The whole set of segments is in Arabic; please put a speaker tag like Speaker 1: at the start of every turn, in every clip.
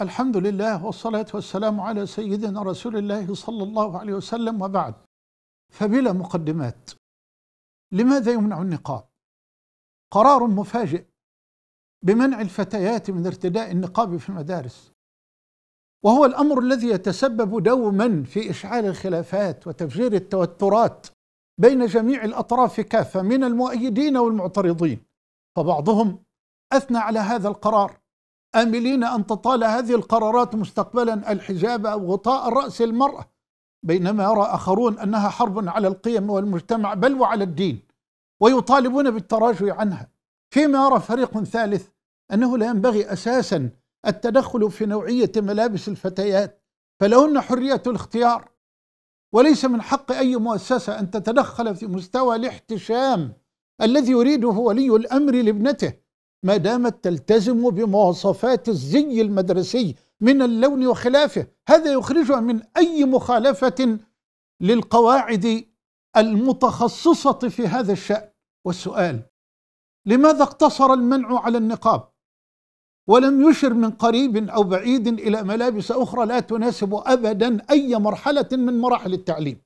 Speaker 1: الحمد لله والصلاة والسلام على سيدنا رسول الله صلى الله عليه وسلم وبعد فبلا مقدمات لماذا يمنع النقاب؟ قرار مفاجئ بمنع الفتيات من ارتداء النقاب في المدارس وهو الأمر الذي يتسبب دوما في إشعال الخلافات وتفجير التوترات بين جميع الأطراف كافة من المؤيدين والمعترضين فبعضهم أثنى على هذا القرار آملين أن تطال هذه القرارات مستقبلا الحجاب أو غطاء رأس المرأة بينما يرى آخرون أنها حرب على القيم والمجتمع بل وعلى الدين ويطالبون بالتراجع عنها فيما يرى فريق ثالث أنه لا ينبغي أساسا التدخل في نوعية ملابس الفتيات فلهن حرية الاختيار وليس من حق أي مؤسسة أن تتدخل في مستوى الاحتشام الذي يريده ولي الأمر لابنته ما دامت تلتزم بمواصفات الزي المدرسي من اللون وخلافه هذا يخرجها من أي مخالفة للقواعد المتخصصة في هذا الشأن والسؤال لماذا اقتصر المنع على النقاب ولم يشر من قريب أو بعيد إلى ملابس أخرى لا تناسب أبدا أي مرحلة من مراحل التعليم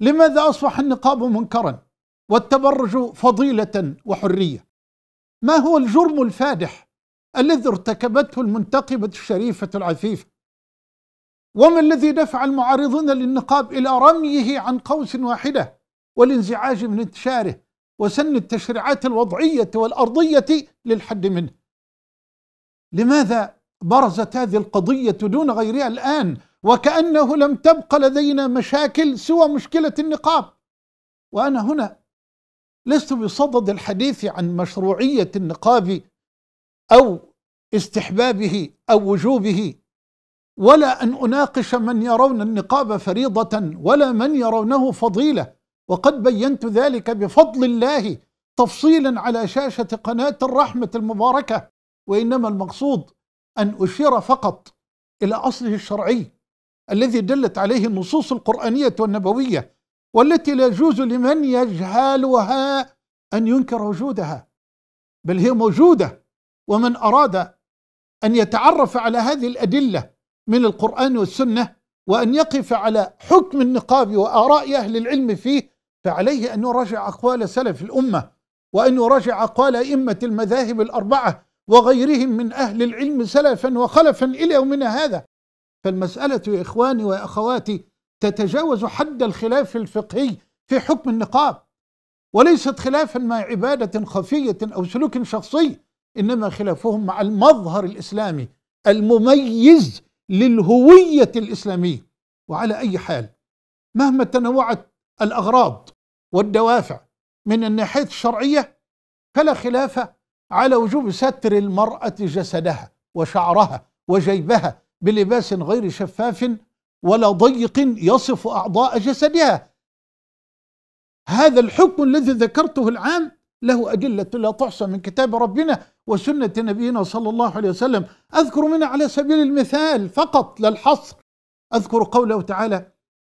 Speaker 1: لماذا أصبح النقاب منكرا والتبرج فضيلة وحرية ما هو الجرم الفادح الذي ارتكبته المنتقبة الشريفة العفيفة وما الذي دفع المعارضين للنقاب إلى رميه عن قوس واحدة والانزعاج من انتشاره وسن التشريعات الوضعية والأرضية للحد منه لماذا برزت هذه القضية دون غيرها الآن وكأنه لم تبق لدينا مشاكل سوى مشكلة النقاب وأنا هنا لست بصدد الحديث عن مشروعية النقاب أو استحبابه أو وجوبه ولا أن أناقش من يرون النقاب فريضة ولا من يرونه فضيلة وقد بينت ذلك بفضل الله تفصيلا على شاشة قناة الرحمة المباركة وإنما المقصود أن أشير فقط إلى أصله الشرعي الذي دلت عليه النصوص القرآنية والنبوية والتي لا يجوز لمن يجهلها أن ينكر وجودها بل هي موجودة ومن أراد أن يتعرف على هذه الأدلة من القرآن والسنة وأن يقف على حكم النقاب وآراء أهل العلم فيه فعليه أن يراجع أقوال سلف الأمة وأن يراجع أقوال أئمة المذاهب الأربعة وغيرهم من أهل العلم سلفا وخلفا إلى يومنا هذا فالمسألة يا إخواني وأخواتي تتجاوز حد الخلاف الفقهي في حكم النقاب وليست خلافا مع عبادة خفية أو سلوك شخصي إنما خلافهم مع المظهر الإسلامي المميز للهوية الإسلامية وعلى أي حال مهما تنوعت الأغراض والدوافع من الناحية الشرعية فلا خلاف على وجوب ستر المرأة جسدها وشعرها وجيبها بلباس غير شفاف ولا ضيق يصف أعضاء جسدها هذا الحكم الذي ذكرته العام له أدلة لا تحصى من كتاب ربنا وسنة نبينا صلى الله عليه وسلم أذكر منها على سبيل المثال فقط لا الحصر أذكر قوله تعالى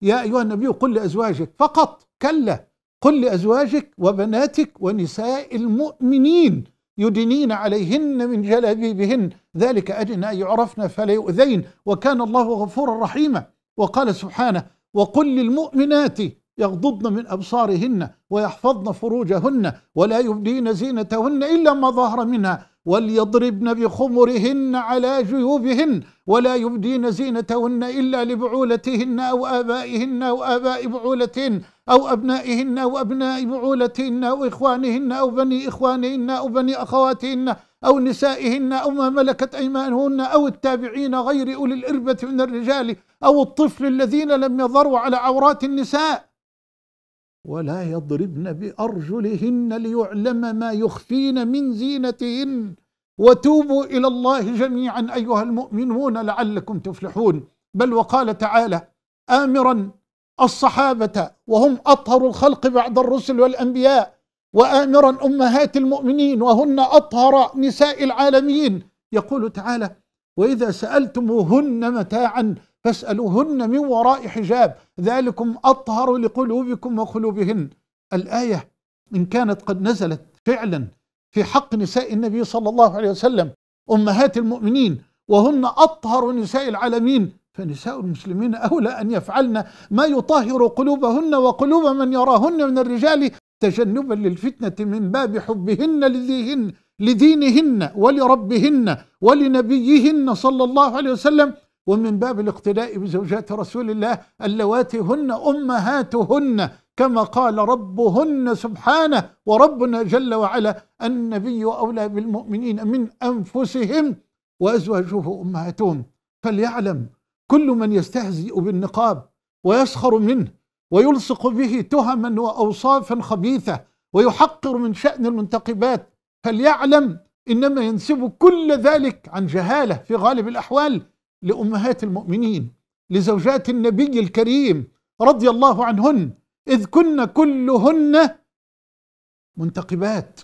Speaker 1: يا أيها النبي قل لأزواجك فقط كلا قل لأزواجك وبناتك ونساء المؤمنين يدنين عليهن من جلابيبهن ذلك أدنى يعرفن فلا يؤذين وكان الله غفورا رحيما وقال سبحانه وقل للمؤمنات يغضضن من أبصارهن ويحفظن فروجهن ولا يبدين زينتهن إلا ما ظهر منها وليضربن بخمرهن على جيوبهن ولا يبدين زينتهن إلا لبعولتهن أو آبائهن أو آباء بعولتهن أو أبنائهن أو أبناء بعولتهن أو إخوانهن أو بني إخوانهن أو بني أخواتهن أو نسائهن أو ما ملكت أيمانهن أو التابعين غير أولي الإربة من الرجال أو الطفل الذين لم يظهروا على عورات النساء ولا يضربن بأرجلهن ليعلم ما يخفين من زينتهن وتوبوا إلى الله جميعا أيها المؤمنون لعلكم تفلحون بل وقال تعالى آمرا الصحابة وهم أطهر الخلق بعد الرسل والأنبياء وآمرا أمهات المؤمنين وهن أطهر نساء العالمين يقول تعالى وإذا سألتموهن متاعا فاسألوهن من وراء حجاب ذلكم أطهر لقلوبكم وقلوبهن الآية إن كانت قد نزلت فعلا في حق نساء النبي صلى الله عليه وسلم أمهات المؤمنين وهن أطهر نساء العالمين فنساء المسلمين أولى أن يفعلن ما يطهر قلوبهن وقلوب من يراهن من الرجال تجنبا للفتنة من باب حبهن لذيهن لدينهن ولربهن ولنبيهن صلى الله عليه وسلم ومن باب الاقتداء بزوجات رسول الله اللواتي هن امهاتهن كما قال ربهن سبحانه وربنا جل وعلا النبي اولى بالمؤمنين من انفسهم وازواجه امهاتهم فليعلم كل من يستهزئ بالنقاب ويسخر منه ويلصق به تهما واوصافا خبيثه ويحقر من شان المنتقبات فليعلم انما ينسب كل ذلك عن جهاله في غالب الاحوال لامهات المؤمنين لزوجات النبي الكريم رضي الله عنهن اذ كن كلهن منتقبات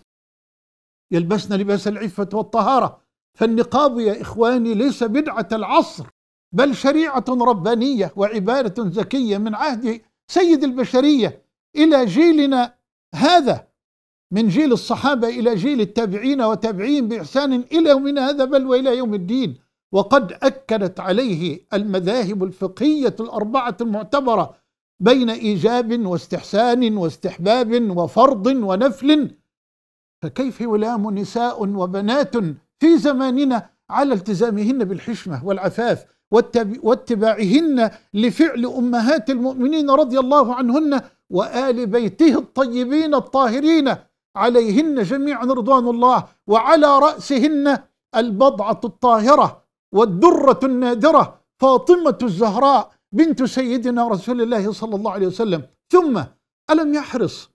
Speaker 1: يلبسن لباس العفه والطهاره فالنقاب يا اخواني ليس بدعه العصر بل شريعه ربانيه وعباده زكيه من عهد سيد البشريه الى جيلنا هذا من جيل الصحابه الى جيل التابعين وتابعين باحسان الى يومنا هذا بل والى يوم الدين وقد اكدت عليه المذاهب الفقهيه الاربعه المعتبره بين ايجاب واستحسان واستحباب وفرض ونفل فكيف يلام نساء وبنات في زماننا على التزامهن بالحشمه والعفاف واتباعهن لفعل أمهات المؤمنين رضي الله عنهن وآل بيته الطيبين الطاهرين عليهن جميعا رضوان الله وعلى رأسهن البضعة الطاهرة والدرة النادرة فاطمة الزهراء بنت سيدنا رسول الله صلى الله عليه وسلم ثم ألم يحرص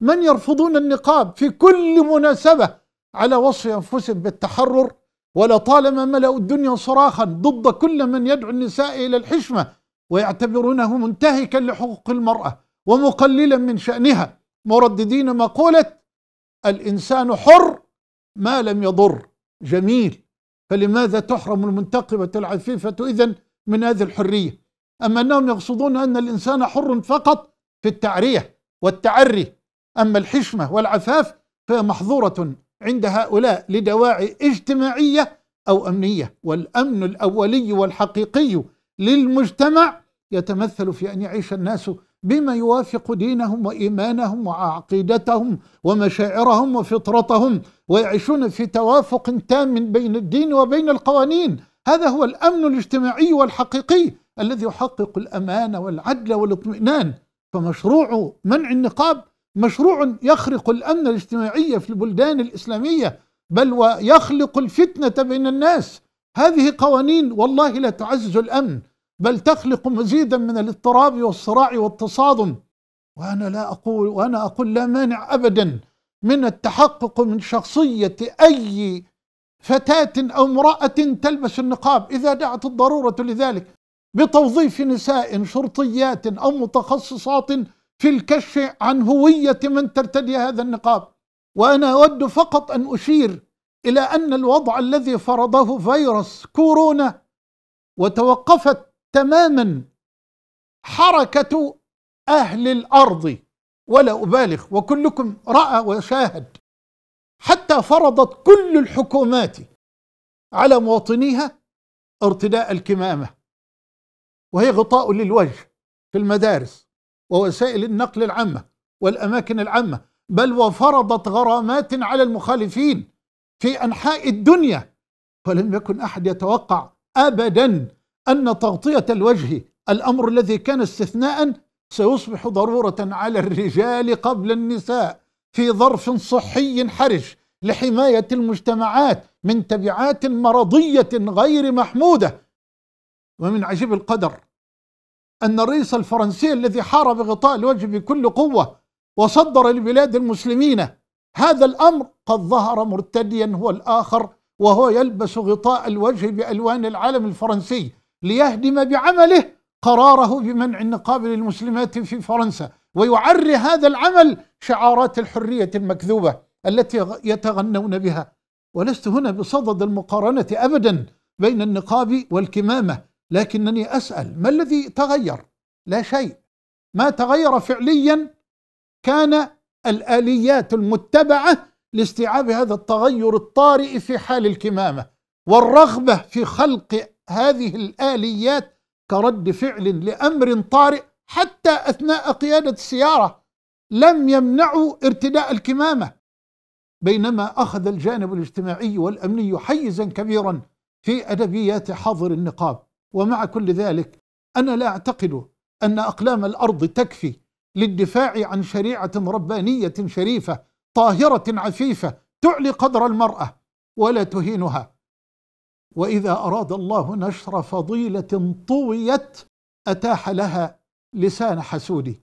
Speaker 1: من يرفضون النقاب في كل مناسبة على وصف أنفسهم بالتحرر ولطالما ملأوا الدنيا صراخا ضد كل من يدعو النساء إلى الحشمة ويعتبرونه منتهكا لحقوق المرأة ومقللا من شأنها مرددين مقولة الإنسان حر ما لم يضر جميل فلماذا تحرم المنتقبة العفيفة إذن من هذه الحرية أما أنهم يقصدون أن الإنسان حر فقط في التعرية والتعري أما الحشمة والعفاف فهي محظورة عند هؤلاء لدواعي اجتماعية أو أمنية والأمن الأولي والحقيقي للمجتمع يتمثل في أن يعيش الناس بما يوافق دينهم وإيمانهم وعقيدتهم ومشاعرهم وفطرتهم ويعيشون في توافق تام بين الدين وبين القوانين هذا هو الأمن الاجتماعي والحقيقي الذي يحقق الأمان والعدل والاطمئنان فمشروع منع النقاب مشروع يخرق الأمن الاجتماعي في البلدان الإسلامية بل ويخلق الفتنة بين الناس هذه قوانين والله لا تعزز الأمن بل تخلق مزيدا من الاضطراب والصراع والتصادم وأنا لا أقول وأنا أقول لا مانع أبدا من التحقق من شخصية أي فتاة أو امرأة تلبس النقاب إذا دعت الضرورة لذلك بتوظيف نساء شرطيات أو متخصصات في الكشف عن هوية من ترتدي هذا النقاب وأنا أود فقط أن أشير إلى أن الوضع الذي فرضه فيروس كورونا وتوقفت تماما حركة أهل الأرض ولا أبالغ وكلكم رأى وشاهد حتى فرضت كل الحكومات على مواطنيها ارتداء الكمامة وهي غطاء للوجه في المدارس ووسائل النقل العامة والأماكن العامة بل وفرضت غرامات على المخالفين في أنحاء الدنيا ولم يكن أحد يتوقع أبدا أن تغطية الوجه الأمر الذي كان استثناء سيصبح ضرورة على الرجال قبل النساء في ظرف صحي حرج لحماية المجتمعات من تبعات مرضية غير محمودة ومن عجيب القدر أن الرئيس الفرنسي الذي حارب غطاء الوجه بكل قوة وصدر لبلاد المسلمين هذا الأمر قد ظهر مرتديا هو الآخر وهو يلبس غطاء الوجه بألوان العلم الفرنسي ليهدم بعمله قراره بمنع النقاب للمسلمات في فرنسا ويعري هذا العمل شعارات الحرية المكذوبة التي يتغنون بها ولست هنا بصدد المقارنة أبدا بين النقاب والكمامة لكنني أسأل ما الذي تغير لا شيء ما تغير فعليا كان الآليات المتبعة لاستيعاب هذا التغير الطارئ في حال الكمامة والرغبة في خلق هذه الآليات كرد فعل لأمر طارئ حتى أثناء قيادة السيارة لم يمنعوا ارتداء الكمامة بينما أخذ الجانب الاجتماعي والأمني حيزا كبيرا في أدبيات حظر النقاب ومع كل ذلك أنا لا أعتقد أن أقلام الأرض تكفي للدفاع عن شريعة ربانية شريفة طاهرة عفيفة تعلي قدر المرأة ولا تهينها وإذا أراد الله نشر فضيلة طويت أتاح لها لسان حسودي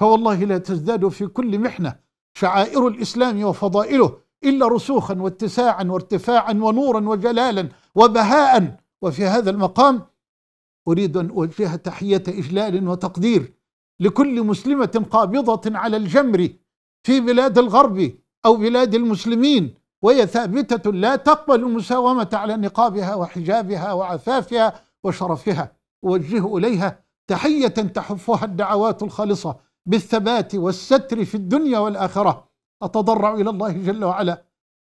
Speaker 1: فوالله لا تزداد في كل محنة شعائر الإسلام وفضائله إلا رسوخا واتساعا وارتفاعا ونورا وجلالا وبهاء وفي هذا المقام أريد أن أوجه تحية إجلال وتقدير لكل مسلمة قابضة على الجمر في بلاد الغرب أو بلاد المسلمين وهي ثابتة لا تقبل المساومة على نقابها وحجابها وعفافها وشرفها أوجه إليها تحية تحفها الدعوات الخالصة بالثبات والستر في الدنيا والآخرة أتضرع إلى الله جل وعلا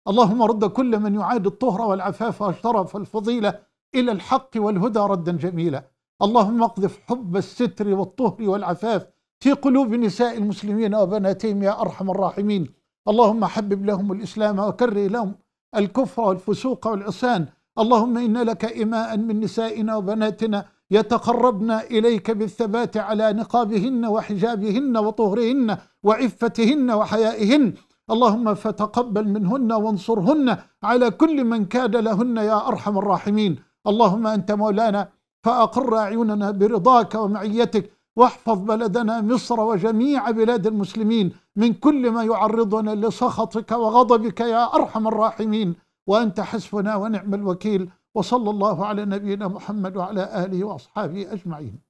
Speaker 1: اللهم رد كل من يعاد الطهر والعفاف والشرف والفضيلة إلى الحق والهدى ردا جميلا اللهم اقذف حب الستر والطهر والعفاف في قلوب نساء المسلمين وبناتهم يا أرحم الراحمين اللهم حبب لهم الإسلام وكره لهم الكفر والفسوق والعصيان اللهم ان لك إماء من نسائنا وبناتنا يتقربن إليك بالثبات على نقابهن وحجابهن وطهرهن وعفتهن وحيائهن اللهم فتقبل منهن وانصرهن على كل من كاد لهن يا أرحم الراحمين اللهم أنت مولانا فأقر أعيننا برضاك ومعيتك واحفظ بلدنا مصر وجميع بلاد المسلمين من كل ما يعرضنا لسخطك وغضبك يا أرحم الراحمين وأنت حسبنا ونعم الوكيل وصلى الله على نبينا محمد وعلى آله وأصحابه أجمعين